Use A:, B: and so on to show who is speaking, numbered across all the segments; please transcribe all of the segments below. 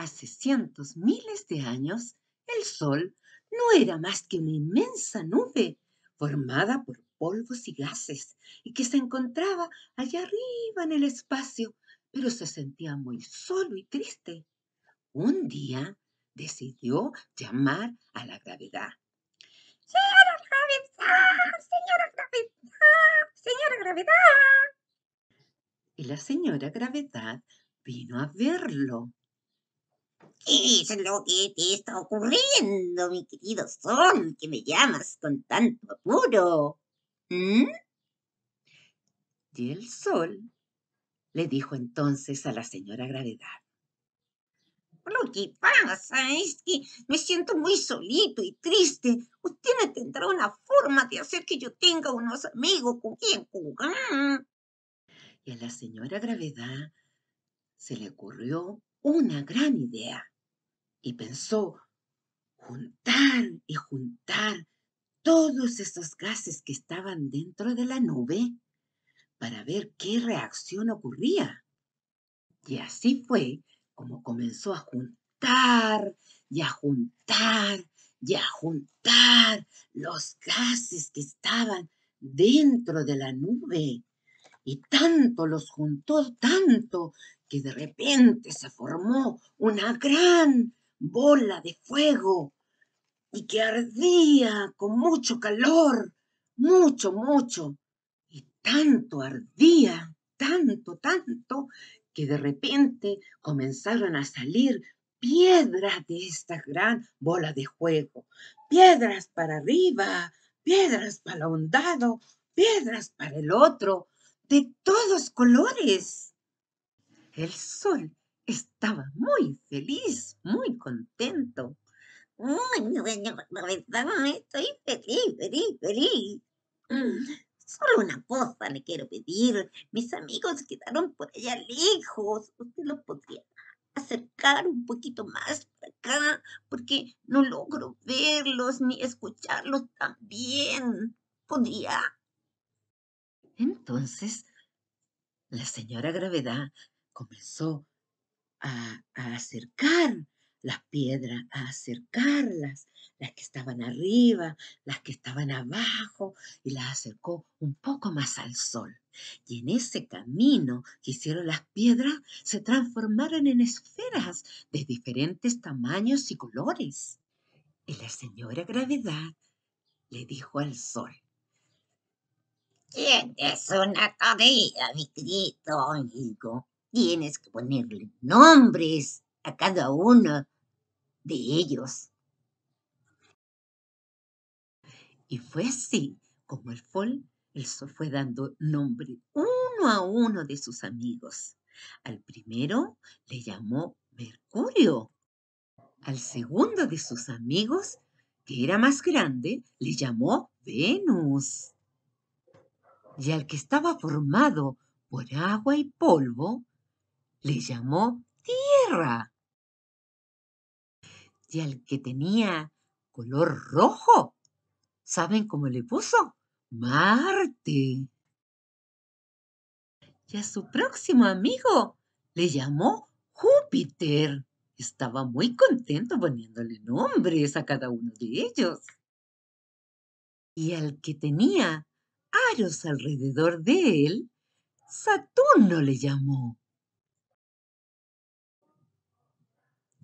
A: hace cientos, miles de años, el Sol no era más que una inmensa nube formada por polvos y gases y que se encontraba allá arriba en el espacio, pero se sentía muy solo y triste. Un día decidió llamar a la gravedad. ¡Señora gravedad! ¡Señora gravedad! ¡Señora gravedad! Y la señora gravedad vino a verlo. ¿Qué es lo que te está ocurriendo, mi querido Sol, que me llamas con tanto apuro? ¿Mm? Y el Sol le dijo entonces a la señora Gravedad. Lo que pasa es que me siento muy solito y triste. Usted me tendrá una forma de hacer que yo tenga unos amigos con quien jugar. Y a la señora Gravedad se le ocurrió una gran idea y pensó juntar y juntar todos esos gases que estaban dentro de la nube para ver qué reacción ocurría. Y así fue como comenzó a juntar y a juntar y a juntar los gases que estaban dentro de la nube y tanto los juntó, tanto, que de repente se formó una gran bola de fuego y que ardía con mucho calor, mucho, mucho. Y tanto ardía, tanto, tanto, que de repente comenzaron a salir piedras de esta gran bola de fuego, piedras para arriba, piedras para un piedras para el otro, de todos colores. El sol estaba muy feliz, muy contento. Estoy feliz, feliz, feliz. Mm. Solo una cosa le quiero pedir. Mis amigos quedaron por allá lejos. Usted los podría acercar un poquito más para acá, porque no logro verlos ni escucharlos tan bien. ¿Podría entonces, la señora gravedad comenzó a, acercar las piedras, a acercarlas, las que estaban arriba, las que estaban abajo, y las acercó un poco más al sol. Y en ese camino que hicieron las piedras, se transformaron en esferas de diferentes tamaños y colores. Y la señora gravedad le dijo al sol, Tienes una tarea, mi querido amigo. Tienes que ponerle nombres a cada uno de ellos. Y fue así como el Fol el sol fue dando nombre uno a uno de sus amigos. Al primero le llamó Mercurio. Al segundo de sus amigos, que era más grande, le llamó Venus y al que estaba formado por agua y polvo, le llamó tierra. Y al que tenía color rojo, ¿saben cómo le puso? Marte. Y a su próximo amigo le llamó Júpiter. Estaba muy contento poniéndole nombres a cada uno de ellos. Y al que tenía alrededor de él, Saturno le llamó.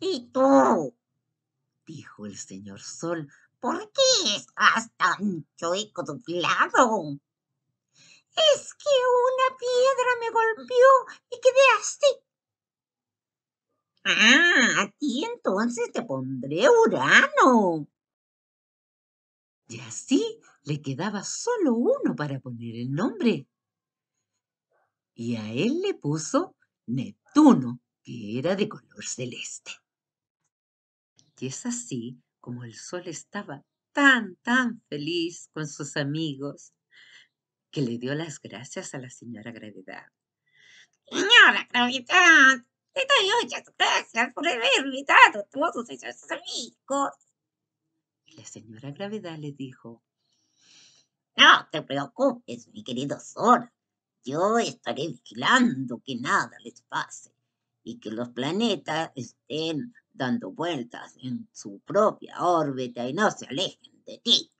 A: ¿Y tú? dijo el señor Sol, ¿por qué estás tan chueco doblado? Es que una piedra me golpeó y quedé así. Ah, a ti entonces te pondré Urano, y así le quedaba solo uno para poner el nombre. Y a él le puso Neptuno, que era de color celeste. Y es así como el sol estaba tan, tan feliz con sus amigos, que le dio las gracias a la señora Gravedad. Señora Gravedad, te doy muchas gracias por haberme a todos esos amigos. Y la señora Gravedad le dijo, No te preocupes, mi querido sol, Yo estaré vigilando que nada les pase y que los planetas estén dando vueltas en su propia órbita y no se alejen de ti.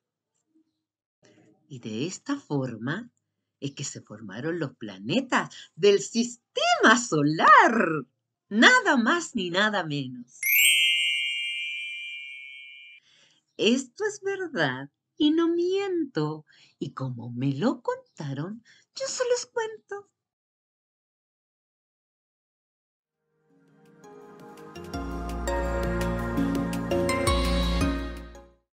A: Y de esta forma es que se formaron los planetas del sistema solar. Nada más ni nada menos esto es verdad y no miento. Y como me lo contaron, yo se los cuento.